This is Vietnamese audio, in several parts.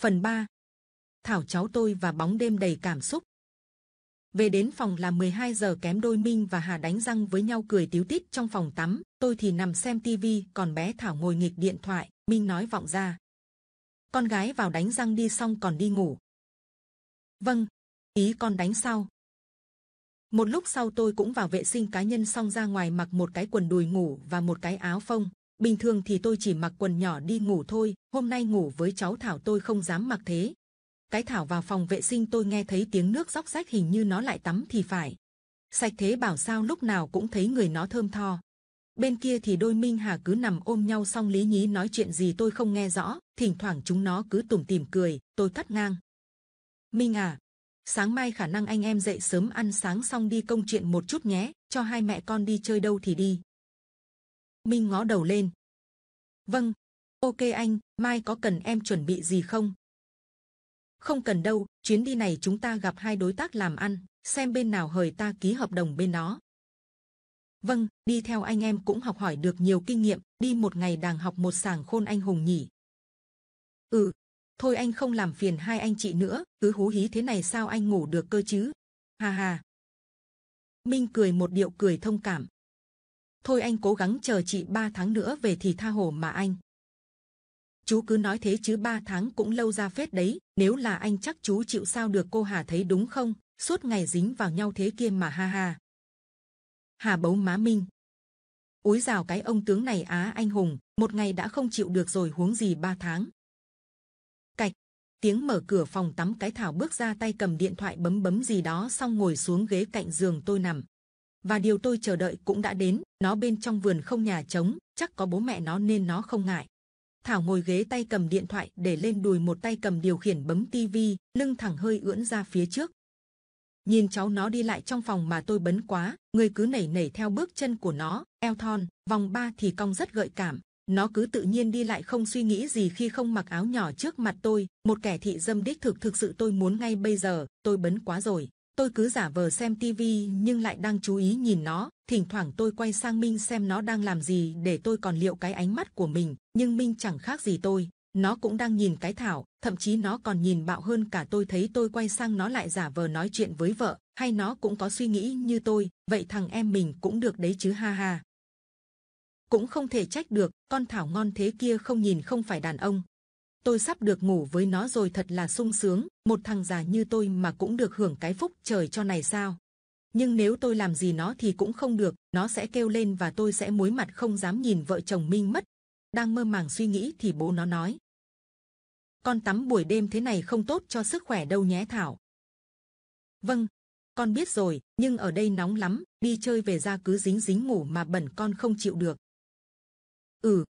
Phần 3 Thảo cháu tôi và bóng đêm đầy cảm xúc Về đến phòng là 12 giờ kém đôi Minh và Hà đánh răng với nhau cười tiếu tít trong phòng tắm. Tôi thì nằm xem tivi, còn bé Thảo ngồi nghịch điện thoại. Minh nói vọng ra. Con gái vào đánh răng đi xong còn đi ngủ. Vâng, ý con đánh sau. Một lúc sau tôi cũng vào vệ sinh cá nhân xong ra ngoài mặc một cái quần đùi ngủ và một cái áo phông bình thường thì tôi chỉ mặc quần nhỏ đi ngủ thôi hôm nay ngủ với cháu thảo tôi không dám mặc thế cái thảo vào phòng vệ sinh tôi nghe thấy tiếng nước róc rách hình như nó lại tắm thì phải sạch thế bảo sao lúc nào cũng thấy người nó thơm tho bên kia thì đôi minh hà cứ nằm ôm nhau xong lý nhí nói chuyện gì tôi không nghe rõ thỉnh thoảng chúng nó cứ tủm tỉm cười tôi cắt ngang minh à sáng mai khả năng anh em dậy sớm ăn sáng xong đi công chuyện một chút nhé cho hai mẹ con đi chơi đâu thì đi minh ngó đầu lên Vâng. Ok anh, mai có cần em chuẩn bị gì không? Không cần đâu, chuyến đi này chúng ta gặp hai đối tác làm ăn, xem bên nào hời ta ký hợp đồng bên đó. Vâng, đi theo anh em cũng học hỏi được nhiều kinh nghiệm, đi một ngày đàng học một sàng khôn anh hùng nhỉ. Ừ, thôi anh không làm phiền hai anh chị nữa, cứ hú hí thế này sao anh ngủ được cơ chứ? Ha ha. Minh cười một điệu cười thông cảm, thôi anh cố gắng chờ chị ba tháng nữa về thì tha hồ mà anh. Chú cứ nói thế chứ ba tháng cũng lâu ra phết đấy, nếu là anh chắc chú chịu sao được cô Hà thấy đúng không, suốt ngày dính vào nhau thế kia mà ha ha. Hà bấu má Minh. Úi rào cái ông tướng này á anh hùng, một ngày đã không chịu được rồi huống gì ba tháng. Cạch, tiếng mở cửa phòng tắm cái Thảo bước ra tay cầm điện thoại bấm bấm gì đó xong ngồi xuống ghế cạnh giường tôi nằm, và điều tôi chờ đợi cũng đã đến nó bên trong vườn không nhà trống chắc có bố mẹ nó nên nó không ngại thảo ngồi ghế tay cầm điện thoại để lên đùi một tay cầm điều khiển bấm tivi lưng thẳng hơi ưỡn ra phía trước nhìn cháu nó đi lại trong phòng mà tôi bấn quá người cứ nảy nảy theo bước chân của nó eo thon vòng ba thì cong rất gợi cảm nó cứ tự nhiên đi lại không suy nghĩ gì khi không mặc áo nhỏ trước mặt tôi một kẻ thị dâm đích thực thực sự tôi muốn ngay bây giờ tôi bấn quá rồi tôi cứ giả vờ xem tivi nhưng lại đang chú ý nhìn nó thỉnh thoảng tôi quay sang minh xem nó đang làm gì để tôi còn liệu cái ánh mắt của mình nhưng minh chẳng khác gì tôi nó cũng đang nhìn cái thảo thậm chí nó còn nhìn bạo hơn cả tôi thấy tôi quay sang nó lại giả vờ nói chuyện với vợ hay nó cũng có suy nghĩ như tôi vậy thằng em mình cũng được đấy chứ ha ha cũng không thể trách được con thảo ngon thế kia không nhìn không phải đàn ông tôi sắp được ngủ với nó rồi thật là sung sướng một thằng già như tôi mà cũng được hưởng cái phúc trời cho này sao nhưng nếu tôi làm gì nó thì cũng không được nó sẽ kêu lên và tôi sẽ muối mặt không dám nhìn vợ chồng minh mất đang mơ màng suy nghĩ thì bố nó nói con tắm buổi đêm thế này không tốt cho sức khỏe đâu nhé thảo vâng con biết rồi nhưng ở đây nóng lắm đi chơi về ra cứ dính dính ngủ mà bẩn con không chịu được ừ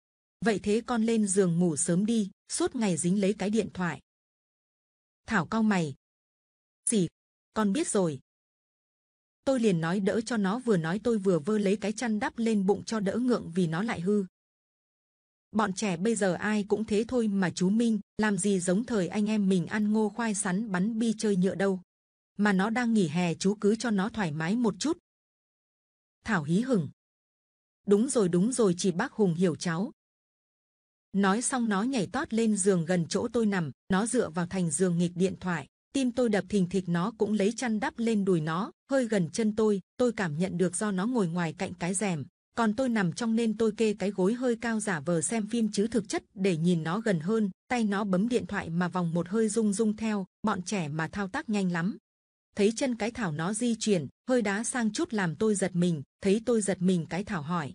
vậy thế con lên giường ngủ sớm đi suốt ngày dính lấy cái điện thoại. Thảo cao mày. Dì, Con biết rồi. Tôi liền nói đỡ cho nó vừa nói tôi vừa vơ lấy cái chăn đắp lên bụng cho đỡ ngượng vì nó lại hư. Bọn trẻ bây giờ ai cũng thế thôi mà chú Minh, làm gì giống thời anh em mình ăn ngô khoai sắn bắn bi chơi nhựa đâu. Mà nó đang nghỉ hè chú cứ cho nó thoải mái một chút. Thảo hí hửng. Đúng rồi đúng rồi chị bác Hùng hiểu cháu, Nói xong nó nhảy tót lên giường gần chỗ tôi nằm, nó dựa vào thành giường nghịch điện thoại. Tim tôi đập thình thịch nó cũng lấy chăn đắp lên đùi nó, hơi gần chân tôi, tôi cảm nhận được do nó ngồi ngoài cạnh cái rèm. Còn tôi nằm trong nên tôi kê cái gối hơi cao giả vờ xem phim chứ thực chất để nhìn nó gần hơn, tay nó bấm điện thoại mà vòng một hơi rung rung theo, bọn trẻ mà thao tác nhanh lắm. Thấy chân cái thảo nó di chuyển, hơi đá sang chút làm tôi giật mình, thấy tôi giật mình cái thảo hỏi,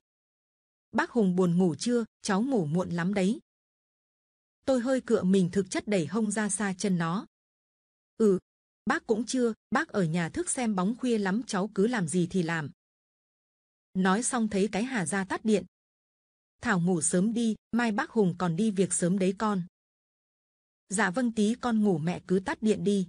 bác Hùng buồn ngủ chưa, cháu ngủ muộn lắm đấy. Tôi hơi cựa mình thực chất đẩy hông ra xa chân nó. Ừ, bác cũng chưa, bác ở nhà thức xem bóng khuya lắm cháu cứ làm gì thì làm. Nói xong thấy cái hà ra tắt điện. Thảo ngủ sớm đi, mai bác Hùng còn đi việc sớm đấy con. Dạ vâng tí con ngủ mẹ cứ tắt điện đi.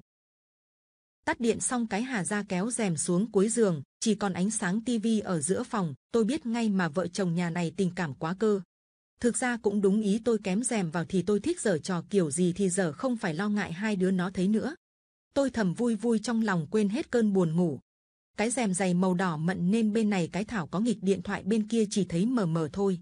Tắt điện xong cái hà ra kéo rèm xuống cuối giường, chỉ còn ánh sáng tivi ở giữa phòng, tôi biết ngay mà vợ chồng nhà này tình cảm quá cơ. Thực ra cũng đúng ý tôi kém rèm vào thì tôi thích giở trò kiểu gì thì giờ không phải lo ngại hai đứa nó thấy nữa. Tôi thầm vui vui trong lòng quên hết cơn buồn ngủ. Cái rèm dày màu đỏ mận nên bên này cái thảo có nghịch điện thoại bên kia chỉ thấy mờ mờ thôi.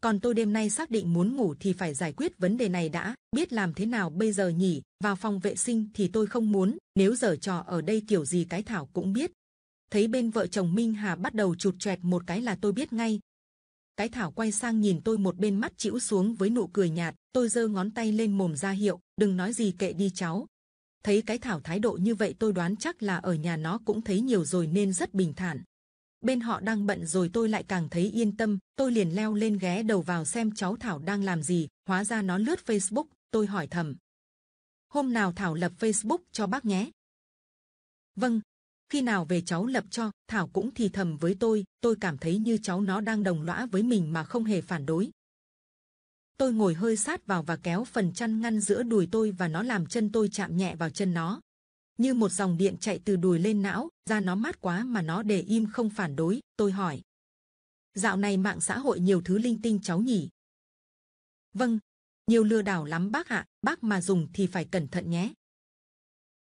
Còn tôi đêm nay xác định muốn ngủ thì phải giải quyết vấn đề này đã, biết làm thế nào bây giờ nhỉ, vào phòng vệ sinh thì tôi không muốn, nếu giờ trò ở đây kiểu gì cái Thảo cũng biết, thấy bên vợ chồng Minh Hà bắt đầu chụt chẹt một cái là tôi biết ngay. Cái Thảo quay sang nhìn tôi một bên mắt chĩu xuống với nụ cười nhạt, tôi giơ ngón tay lên mồm ra hiệu, đừng nói gì kệ đi cháu. Thấy cái Thảo thái độ như vậy tôi đoán chắc là ở nhà nó cũng thấy nhiều rồi nên rất bình thản. Bên họ đang bận rồi tôi lại càng thấy yên tâm, tôi liền leo lên ghé đầu vào xem cháu Thảo đang làm gì, hóa ra nó lướt Facebook, tôi hỏi thầm. Hôm nào Thảo lập Facebook cho bác nhé. Vâng, khi nào về cháu lập cho thảo cũng thì thầm với tôi tôi cảm thấy như cháu nó đang đồng lõa với mình mà không hề phản đối tôi ngồi hơi sát vào và kéo phần chăn ngăn giữa đùi tôi và nó làm chân tôi chạm nhẹ vào chân nó như một dòng điện chạy từ đùi lên não da nó mát quá mà nó để im không phản đối tôi hỏi dạo này mạng xã hội nhiều thứ linh tinh cháu nhỉ vâng nhiều lừa đảo lắm bác ạ bác mà dùng thì phải cẩn thận nhé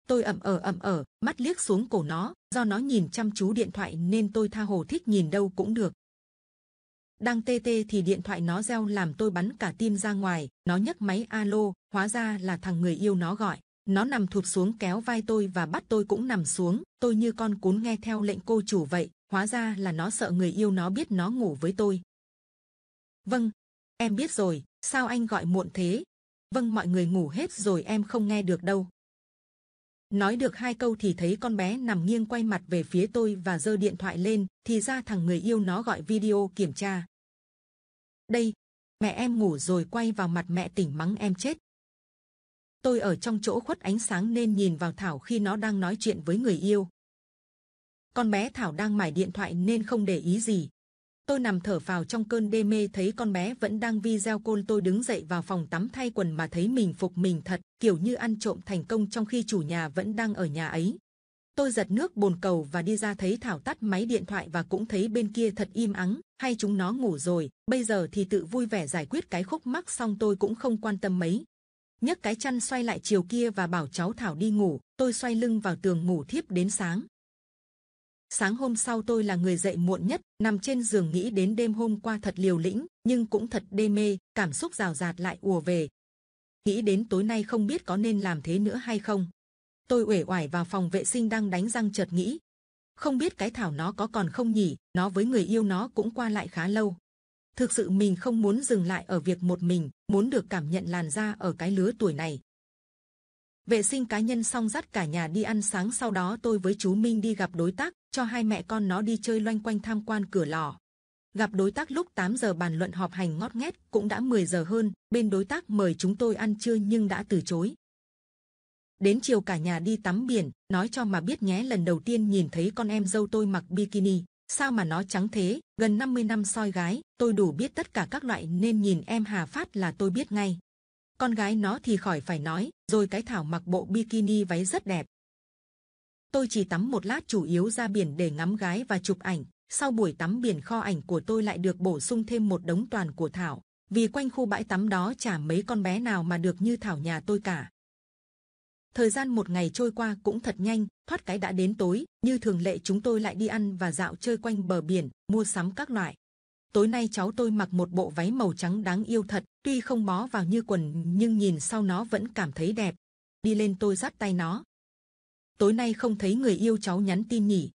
Tôi ẩm ở ẩm ở, mắt liếc xuống cổ nó, do nó nhìn chăm chú điện thoại nên tôi tha hồ thích nhìn đâu cũng được. Đang tê tê thì điện thoại nó reo làm tôi bắn cả tim ra ngoài, nó nhấc máy alo, hóa ra là thằng người yêu nó gọi. Nó nằm thụp xuống kéo vai tôi và bắt tôi cũng nằm xuống, tôi như con cún nghe theo lệnh cô chủ vậy, hóa ra là nó sợ người yêu nó biết nó ngủ với tôi. Vâng, em biết rồi, sao anh gọi muộn thế? Vâng mọi người ngủ hết rồi em không nghe được đâu. Nói được hai câu thì thấy con bé nằm nghiêng quay mặt về phía tôi và giơ điện thoại lên, thì ra thằng người yêu nó gọi video kiểm tra. Đây, mẹ em ngủ rồi quay vào mặt mẹ tỉnh mắng em chết. Tôi ở trong chỗ khuất ánh sáng nên nhìn vào Thảo khi nó đang nói chuyện với người yêu. Con bé Thảo đang mải điện thoại nên không để ý gì tôi nằm thở vào trong cơn đê mê thấy con bé vẫn đang video côn tôi đứng dậy vào phòng tắm thay quần mà thấy mình phục mình thật kiểu như ăn trộm thành công trong khi chủ nhà vẫn đang ở nhà ấy tôi giật nước bồn cầu và đi ra thấy thảo tắt máy điện thoại và cũng thấy bên kia thật im ắng hay chúng nó ngủ rồi bây giờ thì tự vui vẻ giải quyết cái khúc mắc xong tôi cũng không quan tâm mấy nhấc cái chăn xoay lại chiều kia và bảo cháu thảo đi ngủ tôi xoay lưng vào tường ngủ thiếp đến sáng Sáng hôm sau tôi là người dậy muộn nhất, nằm trên giường nghĩ đến đêm hôm qua thật liều lĩnh, nhưng cũng thật đê mê, cảm xúc rào rạt lại ùa về. Nghĩ đến tối nay không biết có nên làm thế nữa hay không. Tôi uể oải vào phòng vệ sinh đang đánh răng chợt nghĩ. Không biết cái thảo nó có còn không nhỉ, nó với người yêu nó cũng qua lại khá lâu. Thực sự mình không muốn dừng lại ở việc một mình, muốn được cảm nhận làn da ở cái lứa tuổi này, vệ sinh cá nhân xong dắt cả nhà đi ăn sáng sau đó tôi với chú Minh đi gặp đối tác, cho hai mẹ con nó đi chơi loanh quanh tham quan cửa lò. Gặp đối tác lúc 8 giờ bàn luận họp hành ngót nghét cũng đã 10 giờ hơn, bên đối tác mời chúng tôi ăn trưa nhưng đã từ chối. Đến chiều cả nhà đi tắm biển, nói cho mà biết nhé lần đầu tiên nhìn thấy con em dâu tôi mặc bikini, sao mà nó trắng thế, gần 50 năm soi gái, tôi đủ biết tất cả các loại nên nhìn em Hà Phát là tôi biết ngay con gái nó thì khỏi phải nói, rồi cái thảo mặc bộ bikini váy rất đẹp. Tôi chỉ tắm một lát chủ yếu ra biển để ngắm gái và chụp ảnh. Sau buổi tắm biển kho ảnh của tôi lại được bổ sung thêm một đống toàn của Thảo, vì quanh khu bãi tắm đó chả mấy con bé nào mà được như Thảo nhà tôi cả. Thời gian một ngày trôi qua cũng thật nhanh, thoát cái đã đến tối, như thường lệ chúng tôi lại đi ăn và dạo chơi quanh bờ biển, mua sắm các loại tối nay cháu tôi mặc một bộ váy màu trắng đáng yêu thật tuy không bó vào như quần nhưng nhìn sau nó vẫn cảm thấy đẹp đi lên tôi dắt tay nó tối nay không thấy người yêu cháu nhắn tin nhỉ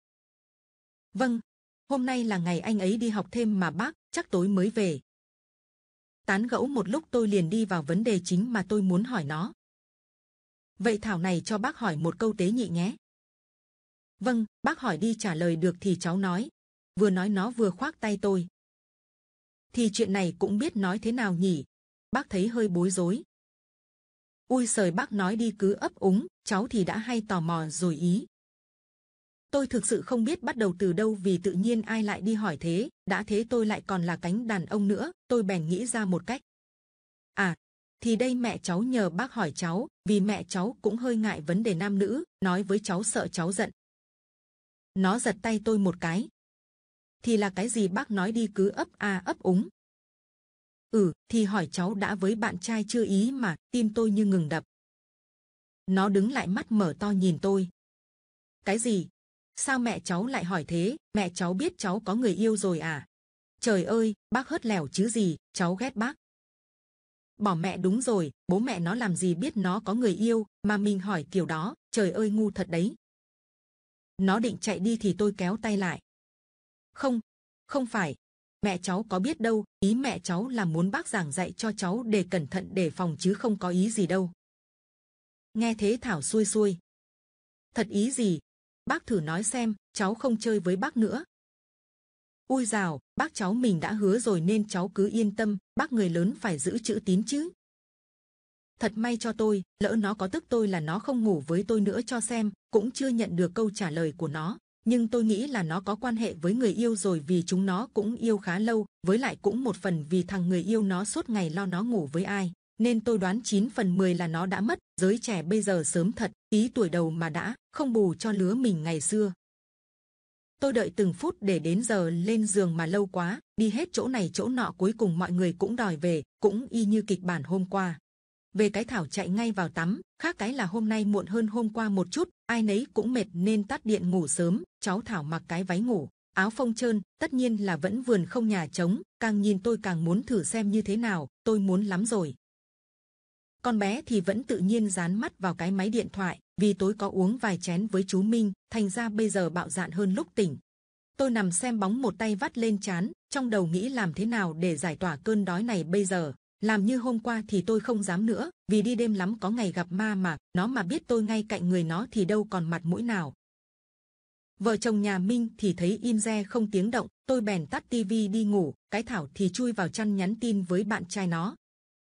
vâng hôm nay là ngày anh ấy đi học thêm mà bác chắc tối mới về tán gẫu một lúc tôi liền đi vào vấn đề chính mà tôi muốn hỏi nó vậy thảo này cho bác hỏi một câu tế nhị nhé vâng bác hỏi đi trả lời được thì cháu nói vừa nói nó vừa khoác tay tôi thì chuyện này cũng biết nói thế nào nhỉ? Bác thấy hơi bối rối. Ui sời bác nói đi cứ ấp úng, cháu thì đã hay tò mò rồi ý. Tôi thực sự không biết bắt đầu từ đâu vì tự nhiên ai lại đi hỏi thế, đã thế tôi lại còn là cánh đàn ông nữa, tôi bèn nghĩ ra một cách. À, thì đây mẹ cháu nhờ bác hỏi cháu, vì mẹ cháu cũng hơi ngại vấn đề nam nữ, nói với cháu sợ cháu giận. Nó giật tay tôi một cái, thì là cái gì bác nói đi cứ ấp a ấp úng. Ừ, thì hỏi cháu đã với bạn trai chưa ý mà, tim tôi như ngừng đập. Nó đứng lại mắt mở to nhìn tôi. Cái gì? Sao mẹ cháu lại hỏi thế? Mẹ cháu biết cháu có người yêu rồi à? Trời ơi, bác hớt lèo chứ gì, cháu ghét bác. Bỏ mẹ đúng rồi, bố mẹ nó làm gì biết nó có người yêu, mà mình hỏi kiểu đó, trời ơi ngu thật đấy. Nó định chạy đi thì tôi kéo tay lại. Không, không phải. Mẹ cháu có biết đâu, ý mẹ cháu là muốn bác giảng dạy cho cháu để cẩn thận đề phòng chứ không có ý gì đâu. Nghe thế Thảo xuôi xuôi. Thật ý gì? Bác thử nói xem, cháu không chơi với bác nữa. Ui dào, bác cháu mình đã hứa rồi nên cháu cứ yên tâm, bác người lớn phải giữ chữ tín chứ. Thật may cho tôi, lỡ nó có tức tôi là nó không ngủ với tôi nữa cho xem, cũng chưa nhận được câu trả lời của nó nhưng tôi nghĩ là nó có quan hệ với người yêu rồi vì chúng nó cũng yêu khá lâu, với lại cũng một phần vì thằng người yêu nó suốt ngày lo nó ngủ với ai. Nên tôi đoán 9 phần 10 là nó đã mất, giới trẻ bây giờ sớm thật, tí tuổi đầu mà đã, không bù cho lứa mình ngày xưa. Tôi đợi từng phút để đến giờ lên giường mà lâu quá, đi hết chỗ này chỗ nọ cuối cùng mọi người cũng đòi về, cũng y như kịch bản hôm qua về cái thảo chạy ngay vào tắm khác cái là hôm nay muộn hơn hôm qua một chút ai nấy cũng mệt nên tắt điện ngủ sớm cháu thảo mặc cái váy ngủ áo phông trơn tất nhiên là vẫn vườn không nhà trống càng nhìn tôi càng muốn thử xem như thế nào tôi muốn lắm rồi con bé thì vẫn tự nhiên dán mắt vào cái máy điện thoại vì tối có uống vài chén với chú Minh thành ra bây giờ bạo dạn hơn lúc tỉnh tôi nằm xem bóng một tay vắt lên chán trong đầu nghĩ làm thế nào để giải tỏa cơn đói này bây giờ làm như hôm qua thì tôi không dám nữa vì đi đêm lắm có ngày gặp ma mà nó mà biết tôi ngay cạnh người nó thì đâu còn mặt mũi nào vợ chồng nhà minh thì thấy im re không tiếng động tôi bèn tắt tivi đi ngủ cái thảo thì chui vào chăn nhắn tin với bạn trai nó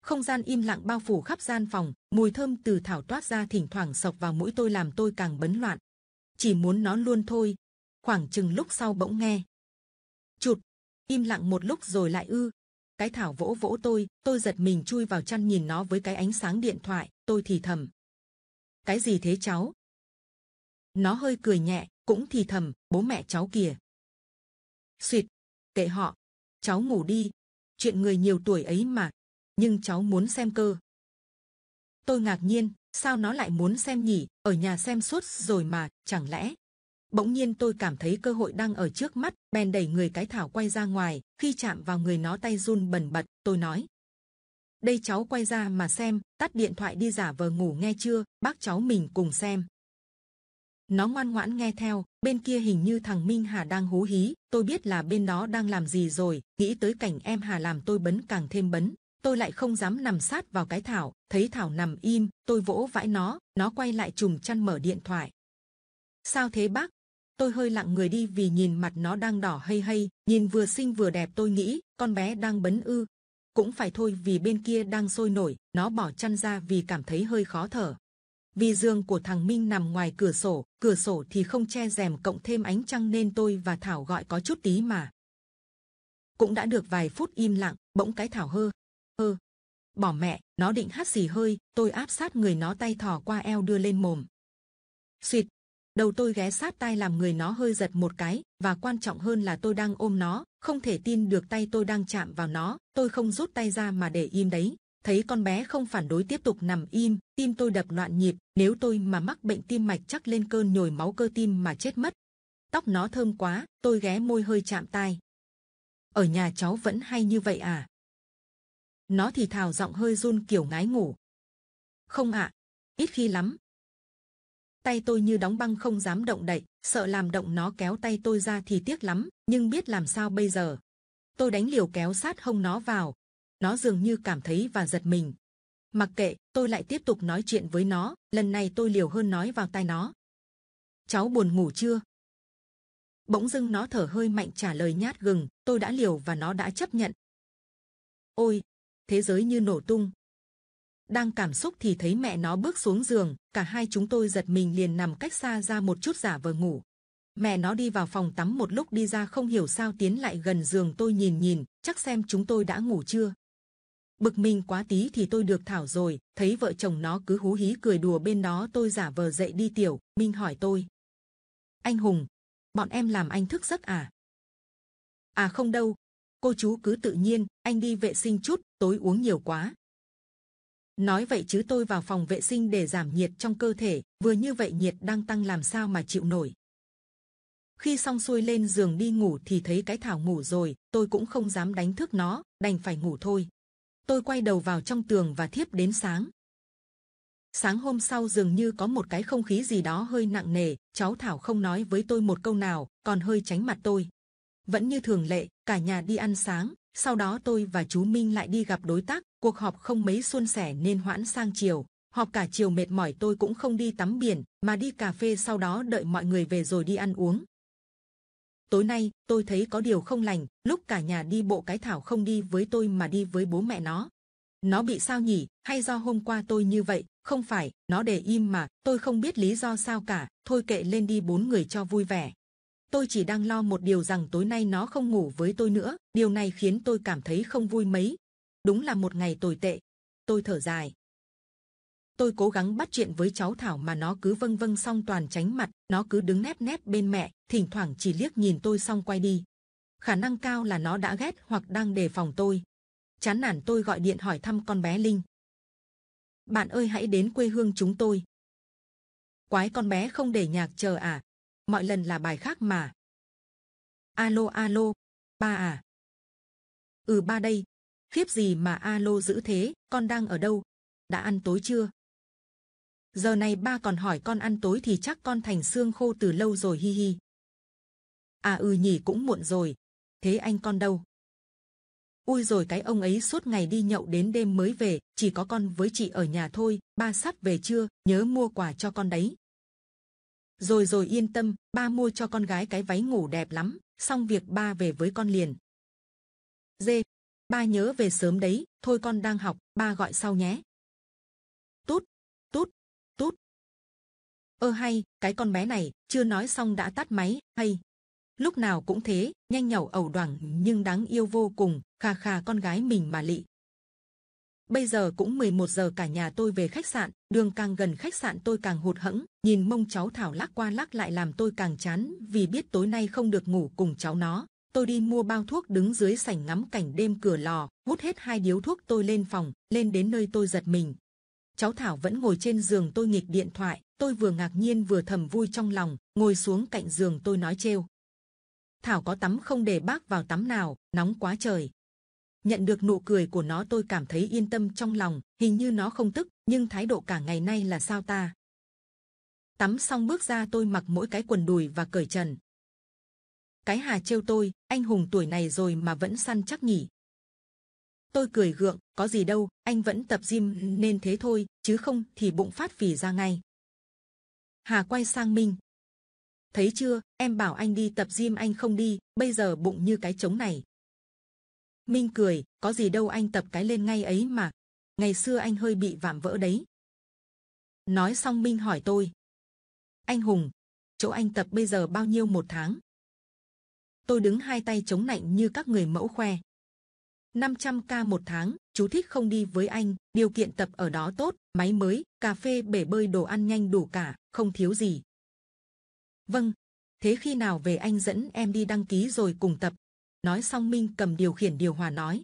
không gian im lặng bao phủ khắp gian phòng mùi thơm từ thảo toát ra thỉnh thoảng sộc vào mũi tôi làm tôi càng bấn loạn chỉ muốn nó luôn thôi khoảng chừng lúc sau bỗng nghe chụt im lặng một lúc rồi lại ư cái thảo vỗ vỗ tôi tôi giật mình chui vào chăn nhìn nó với cái ánh sáng điện thoại tôi thì thầm cái gì thế cháu nó hơi cười nhẹ cũng thì thầm bố mẹ cháu kìa suyệt kệ họ cháu ngủ đi chuyện người nhiều tuổi ấy mà nhưng cháu muốn xem cơ tôi ngạc nhiên sao nó lại muốn xem nhỉ ở nhà xem suốt rồi mà chẳng lẽ bỗng nhiên tôi cảm thấy cơ hội đang ở trước mắt bèn đẩy người cái thảo quay ra ngoài khi chạm vào người nó tay run bần bật tôi nói đây cháu quay ra mà xem tắt điện thoại đi giả vờ ngủ nghe chưa bác cháu mình cùng xem nó ngoan ngoãn nghe theo bên kia hình như thằng minh hà đang hú hí tôi biết là bên đó đang làm gì rồi nghĩ tới cảnh em hà làm tôi bấn càng thêm bấn tôi lại không dám nằm sát vào cái thảo thấy thảo nằm im tôi vỗ vãi nó nó quay lại trùng chăn mở điện thoại sao thế bác tôi hơi lặng người đi vì nhìn mặt nó đang đỏ hay hay, nhìn vừa xinh vừa đẹp tôi nghĩ, con bé đang bấn ư. Cũng phải thôi vì bên kia đang sôi nổi, nó bỏ chăn ra vì cảm thấy hơi khó thở. Vì giường của thằng Minh nằm ngoài cửa sổ, cửa sổ thì không che rèm cộng thêm ánh trăng nên tôi và Thảo gọi có chút tí mà. Cũng đã được vài phút im lặng, bỗng cái Thảo hơ, hơ. Bỏ mẹ, nó định hát gì hơi, tôi áp sát người nó tay thò qua eo đưa lên mồm. Xuyệt, đầu tôi ghé sát tai làm người nó hơi giật một cái và quan trọng hơn là tôi đang ôm nó không thể tin được tay tôi đang chạm vào nó tôi không rút tay ra mà để im đấy thấy con bé không phản đối tiếp tục nằm im tim tôi đập loạn nhịp nếu tôi mà mắc bệnh tim mạch chắc lên cơn nhồi máu cơ tim mà chết mất tóc nó thơm quá tôi ghé môi hơi chạm tai ở nhà cháu vẫn hay như vậy à nó thì thào giọng hơi run kiểu ngái ngủ không ạ ít khi lắm tay tôi như đóng băng không dám động đậy, sợ làm động nó kéo tay tôi ra thì tiếc lắm, nhưng biết làm sao bây giờ. Tôi đánh liều kéo sát hông nó vào, nó dường như cảm thấy và giật mình. Mặc kệ, tôi lại tiếp tục nói chuyện với nó, lần này tôi liều hơn nói vào tai nó. Cháu buồn ngủ chưa? Bỗng dưng nó thở hơi mạnh trả lời nhát gừng, tôi đã liều và nó đã chấp nhận. Ôi, thế giới như nổ tung, đang cảm xúc thì thấy mẹ nó bước xuống giường, cả hai chúng tôi giật mình liền nằm cách xa ra một chút giả vờ ngủ. Mẹ nó đi vào phòng tắm một lúc đi ra không hiểu sao tiến lại gần giường tôi nhìn nhìn, chắc xem chúng tôi đã ngủ chưa. Bực mình quá tí thì tôi được thảo rồi, thấy vợ chồng nó cứ hú hí cười đùa bên đó tôi giả vờ dậy đi tiểu, Minh hỏi tôi. Anh Hùng, bọn em làm anh thức giấc à? À không đâu, cô chú cứ tự nhiên, anh đi vệ sinh chút, tối uống nhiều quá, Nói vậy chứ tôi vào phòng vệ sinh để giảm nhiệt trong cơ thể, vừa như vậy nhiệt đang tăng làm sao mà chịu nổi. Khi xong xuôi lên giường đi ngủ thì thấy cái thảo ngủ rồi, tôi cũng không dám đánh thức nó, đành phải ngủ thôi. Tôi quay đầu vào trong tường và thiếp đến sáng. Sáng hôm sau dường như có một cái không khí gì đó hơi nặng nề, cháu Thảo không nói với tôi một câu nào, còn hơi tránh mặt tôi. Vẫn như thường lệ, cả nhà đi ăn sáng, sau đó tôi và chú Minh lại đi gặp đối tác, cuộc họp không mấy suôn sẻ nên hoãn sang chiều. Họp cả chiều mệt mỏi tôi cũng không đi tắm biển, mà đi cà phê sau đó đợi mọi người về rồi đi ăn uống. Tối nay, tôi thấy có điều không lành, lúc cả nhà đi bộ cái Thảo không đi với tôi mà đi với bố mẹ nó. Nó bị sao nhỉ, hay do hôm qua tôi như vậy, không phải, nó để im mà, tôi không biết lý do sao cả, thôi kệ lên đi bốn người cho vui vẻ tôi chỉ đang lo một điều rằng tối nay nó không ngủ với tôi nữa. Điều này khiến tôi cảm thấy không vui mấy. Đúng là một ngày tồi tệ. Tôi thở dài. Tôi cố gắng bắt chuyện với cháu Thảo mà nó cứ vâng vâng xong toàn tránh mặt. Nó cứ đứng nép nép bên mẹ, thỉnh thoảng chỉ liếc nhìn tôi xong quay đi. Khả năng cao là nó đã ghét hoặc đang đề phòng tôi. Chán nản tôi gọi điện hỏi thăm con bé Linh. Bạn ơi hãy đến quê hương chúng tôi. Quái con bé không để nhạc chờ à, mọi lần là bài khác mà alo alo ba à ừ ba đây khiếp gì mà alo giữ thế con đang ở đâu đã ăn tối chưa giờ này ba còn hỏi con ăn tối thì chắc con thành xương khô từ lâu rồi hi hi à ừ nhỉ cũng muộn rồi thế anh con đâu Ui rồi cái ông ấy suốt ngày đi nhậu đến đêm mới về, chỉ có con với chị ở nhà thôi, ba sắp về chưa, nhớ mua quà cho con đấy rồi rồi yên tâm ba mua cho con gái cái váy ngủ đẹp lắm xong việc ba về với con liền Dê, ba nhớ về sớm đấy thôi con đang học ba gọi sau nhé tút tút tút ơ hay cái con bé này chưa nói xong đã tắt máy hay lúc nào cũng thế nhanh nhảu ẩu đoảng nhưng đáng yêu vô cùng kha kha con gái mình mà lị Bây giờ cũng 11 giờ cả nhà tôi về khách sạn, đường càng gần khách sạn tôi càng hụt hẫng, nhìn mông cháu Thảo lắc qua lắc lại làm tôi càng chán vì biết tối nay không được ngủ cùng cháu nó. Tôi đi mua bao thuốc đứng dưới sảnh ngắm cảnh đêm cửa lò, hút hết hai điếu thuốc tôi lên phòng, lên đến nơi tôi giật mình. Cháu Thảo vẫn ngồi trên giường tôi nghịch điện thoại, tôi vừa ngạc nhiên vừa thầm vui trong lòng, ngồi xuống cạnh giường tôi nói trêu. Thảo có tắm không để bác vào tắm nào, nóng quá trời nhận được nụ cười của nó tôi cảm thấy yên tâm trong lòng hình như nó không tức nhưng thái độ cả ngày nay là sao ta tắm xong bước ra tôi mặc mỗi cái quần đùi và cởi trần cái hà trêu tôi anh hùng tuổi này rồi mà vẫn săn chắc nhỉ tôi cười gượng có gì đâu anh vẫn tập gym nên thế thôi chứ không thì bụng phát phì ra ngay hà quay sang minh thấy chưa em bảo anh đi tập gym anh không đi bây giờ bụng như cái trống này Minh cười, có gì đâu anh tập cái lên ngay ấy mà. Ngày xưa anh hơi bị vạm vỡ đấy. Nói xong Minh hỏi tôi. Anh Hùng, chỗ anh tập bây giờ bao nhiêu một tháng? Tôi đứng hai tay chống nạnh như các người mẫu khoe. 500k một tháng, chú thích không đi với anh, điều kiện tập ở đó tốt, máy mới, cà phê, bể bơi, đồ ăn nhanh đủ cả, không thiếu gì. Vâng, thế khi nào về anh dẫn em đi đăng ký rồi cùng tập, nói xong minh cầm điều khiển điều hòa nói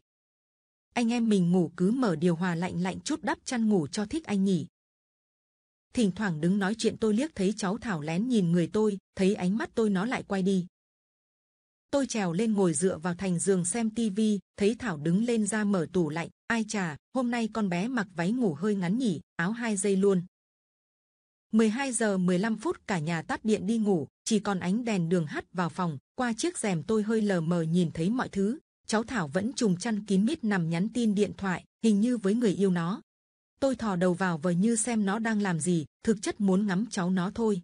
anh em mình ngủ cứ mở điều hòa lạnh lạnh chút đắp chăn ngủ cho thích anh nhỉ thỉnh thoảng đứng nói chuyện tôi liếc thấy cháu thảo lén nhìn người tôi thấy ánh mắt tôi nó lại quay đi tôi trèo lên ngồi dựa vào thành giường xem tivi thấy thảo đứng lên ra mở tủ lạnh ai chà hôm nay con bé mặc váy ngủ hơi ngắn nhỉ áo hai dây luôn 12 giờ 15 phút cả nhà tắt điện đi ngủ chỉ còn ánh đèn đường hắt vào phòng qua chiếc rèm tôi hơi lờ mờ nhìn thấy mọi thứ cháu thảo vẫn trùng chăn kín mít nằm nhắn tin điện thoại hình như với người yêu nó tôi thò đầu vào vờ như xem nó đang làm gì thực chất muốn ngắm cháu nó thôi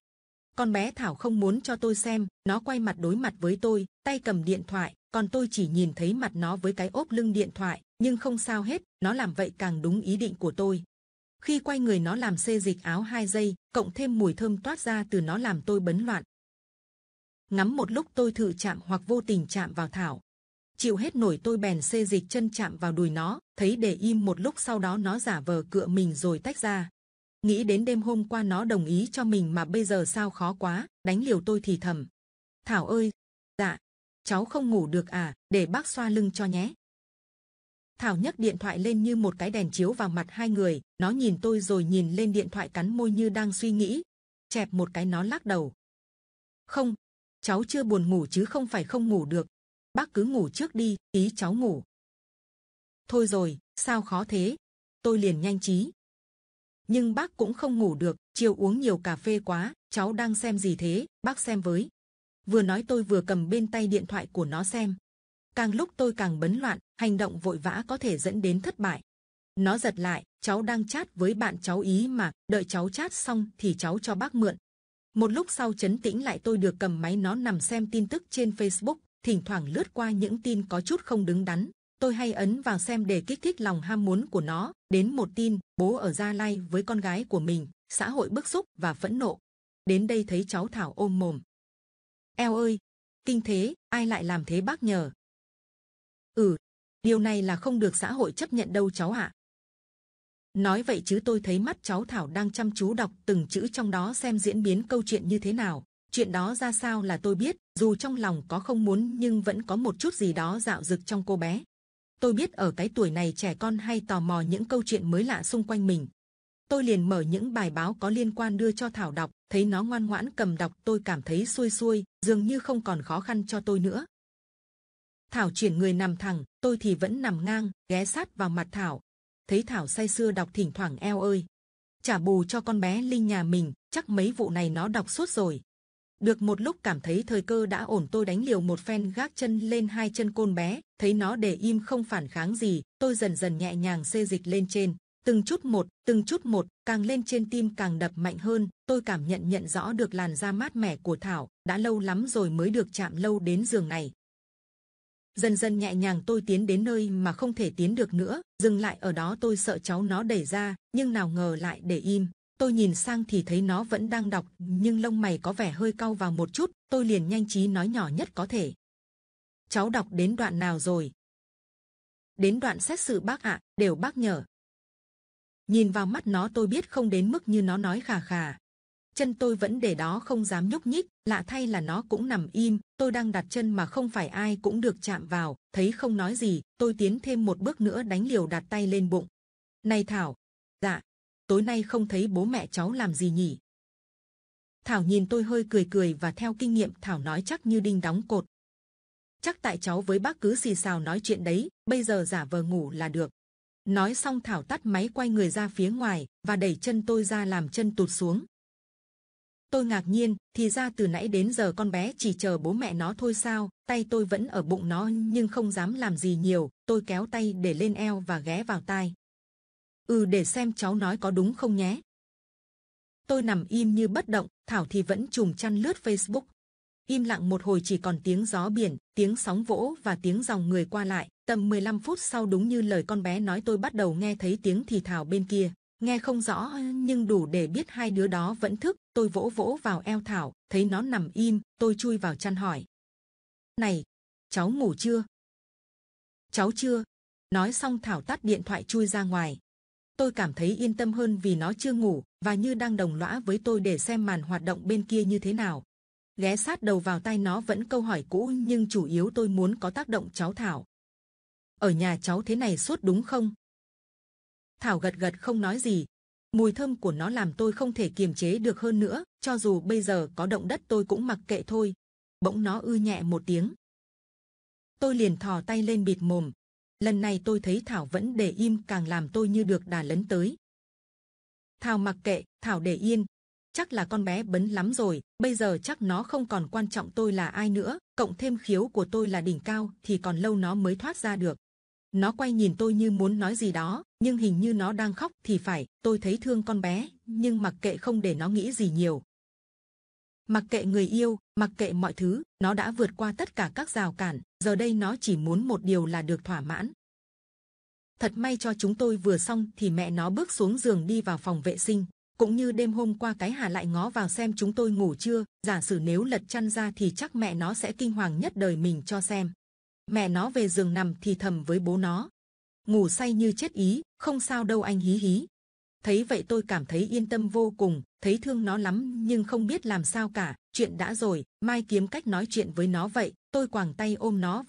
con bé thảo không muốn cho tôi xem nó quay mặt đối mặt với tôi tay cầm điện thoại còn tôi chỉ nhìn thấy mặt nó với cái ốp lưng điện thoại nhưng không sao hết nó làm vậy càng đúng ý định của tôi khi quay người nó làm xê dịch áo hai giây cộng thêm mùi thơm toát ra từ nó làm tôi bấn loạn ngắm một lúc tôi thử chạm hoặc vô tình chạm vào thảo chịu hết nổi tôi bèn xê dịch chân chạm vào đùi nó thấy để im một lúc sau đó nó giả vờ cựa mình rồi tách ra nghĩ đến đêm hôm qua nó đồng ý cho mình mà bây giờ sao khó quá đánh liều tôi thì thầm thảo ơi dạ cháu không ngủ được à để bác xoa lưng cho nhé thảo nhấc điện thoại lên như một cái đèn chiếu vào mặt hai người nó nhìn tôi rồi nhìn lên điện thoại cắn môi như đang suy nghĩ chẹp một cái nó lắc đầu không cháu chưa buồn ngủ chứ không phải không ngủ được. Bác cứ ngủ trước đi, tí cháu ngủ. Thôi rồi, sao khó thế? Tôi liền nhanh trí. Nhưng bác cũng không ngủ được, chiều uống nhiều cà phê quá, cháu đang xem gì thế, bác xem với. Vừa nói tôi vừa cầm bên tay điện thoại của nó xem. Càng lúc tôi càng bấn loạn, hành động vội vã có thể dẫn đến thất bại. Nó giật lại, cháu đang chat với bạn cháu ý mà, đợi cháu chat xong thì cháu cho bác mượn, một lúc sau chấn tĩnh lại tôi được cầm máy nó nằm xem tin tức trên Facebook, thỉnh thoảng lướt qua những tin có chút không đứng đắn. Tôi hay ấn vào xem để kích thích lòng ham muốn của nó. Đến một tin, bố ở Gia Lai với con gái của mình, xã hội bức xúc và phẫn nộ. Đến đây thấy cháu Thảo ôm mồm. Eo ơi, kinh thế, ai lại làm thế bác nhờ? Ừ, điều này là không được xã hội chấp nhận đâu cháu ạ nói vậy chứ tôi thấy mắt cháu thảo đang chăm chú đọc từng chữ trong đó xem diễn biến câu chuyện như thế nào chuyện đó ra sao là tôi biết dù trong lòng có không muốn nhưng vẫn có một chút gì đó dạo dực trong cô bé tôi biết ở cái tuổi này trẻ con hay tò mò những câu chuyện mới lạ xung quanh mình tôi liền mở những bài báo có liên quan đưa cho thảo đọc thấy nó ngoan ngoãn cầm đọc tôi cảm thấy xuôi xuôi dường như không còn khó khăn cho tôi nữa thảo chuyển người nằm thẳng tôi thì vẫn nằm ngang ghé sát vào mặt thảo thấy thảo say sưa đọc thỉnh thoảng eo ơi trả bù cho con bé linh nhà mình chắc mấy vụ này nó đọc suốt rồi được một lúc cảm thấy thời cơ đã ổn tôi đánh liều một phen gác chân lên hai chân côn bé thấy nó để im không phản kháng gì tôi dần dần nhẹ nhàng xê dịch lên trên từng chút một từng chút một càng lên trên tim càng đập mạnh hơn tôi cảm nhận nhận rõ được làn da mát mẻ của thảo đã lâu lắm rồi mới được chạm lâu đến giường này dần dần nhẹ nhàng tôi tiến đến nơi mà không thể tiến được nữa dừng lại ở đó tôi sợ cháu nó đẩy ra nhưng nào ngờ lại để im tôi nhìn sang thì thấy nó vẫn đang đọc nhưng lông mày có vẻ hơi cau vào một chút tôi liền nhanh trí nói nhỏ nhất có thể cháu đọc đến đoạn nào rồi đến đoạn xét sự bác ạ đều bác nhở nhìn vào mắt nó tôi biết không đến mức như nó nói khà khà chân tôi vẫn để đó không dám nhúc nhích lạ thay là nó cũng nằm im tôi đang đặt chân mà không phải ai cũng được chạm vào thấy không nói gì tôi tiến thêm một bước nữa đánh liều đặt tay lên bụng này thảo dạ tối nay không thấy bố mẹ cháu làm gì nhỉ thảo nhìn tôi hơi cười cười và theo kinh nghiệm thảo nói chắc như đinh đóng cột chắc tại cháu với bác cứ xì xào nói chuyện đấy bây giờ giả vờ ngủ là được nói xong thảo tắt máy quay người ra phía ngoài và đẩy chân tôi ra làm chân tụt xuống Tôi ngạc nhiên, thì ra từ nãy đến giờ con bé chỉ chờ bố mẹ nó thôi sao, tay tôi vẫn ở bụng nó nhưng không dám làm gì nhiều, tôi kéo tay để lên eo và ghé vào tai. Ừ để xem cháu nói có đúng không nhé. Tôi nằm im như bất động, Thảo thì vẫn chùm chăn lướt Facebook. Im lặng một hồi chỉ còn tiếng gió biển, tiếng sóng vỗ và tiếng dòng người qua lại. Tầm 15 phút sau đúng như lời con bé nói tôi bắt đầu nghe thấy tiếng thì thào bên kia. Nghe không rõ nhưng đủ để biết hai đứa đó vẫn thức. Tôi vỗ vỗ vào eo Thảo, thấy nó nằm im, tôi chui vào chăn hỏi. Này, cháu ngủ chưa? Cháu chưa. Nói xong Thảo tắt điện thoại chui ra ngoài. Tôi cảm thấy yên tâm hơn vì nó chưa ngủ và như đang đồng lõa với tôi để xem màn hoạt động bên kia như thế nào. Ghé sát đầu vào tai nó vẫn câu hỏi cũ nhưng chủ yếu tôi muốn có tác động cháu Thảo. Ở nhà cháu thế này suốt đúng không? Thảo gật gật không nói gì. Mùi thơm của nó làm tôi không thể kiềm chế được hơn nữa. Cho dù bây giờ có động đất tôi cũng mặc kệ thôi. Bỗng nó ư nhẹ một tiếng. Tôi liền thò tay lên bịt mồm. Lần này tôi thấy Thảo vẫn để im càng làm tôi như được đà lấn tới. Thảo mặc kệ, Thảo để yên. Chắc là con bé bấn lắm rồi, bây giờ chắc nó không còn quan trọng tôi là ai nữa, cộng thêm khiếu của tôi là đỉnh cao thì còn lâu nó mới thoát ra được. Nó quay nhìn tôi như muốn nói gì đó, nhưng hình như nó đang khóc thì phải. Tôi thấy thương con bé, nhưng mặc kệ không để nó nghĩ gì nhiều. Mặc kệ người yêu, mặc kệ mọi thứ, nó đã vượt qua tất cả các rào cản. Giờ đây nó chỉ muốn một điều là được thỏa mãn. Thật may cho chúng tôi vừa xong thì mẹ nó bước xuống giường đi vào phòng vệ sinh. Cũng như đêm hôm qua cái hà lại ngó vào xem chúng tôi ngủ chưa. Giả sử nếu lật chăn ra thì chắc mẹ nó sẽ kinh hoàng nhất đời mình cho xem mẹ nó về giường nằm thì thầm với bố nó. Ngủ say như chết ý, không sao đâu anh hí hí. Thấy vậy tôi cảm thấy yên tâm vô cùng, thấy thương nó lắm nhưng không biết làm sao cả, chuyện đã rồi, mai kiếm cách nói chuyện với nó vậy, tôi quàng tay ôm nó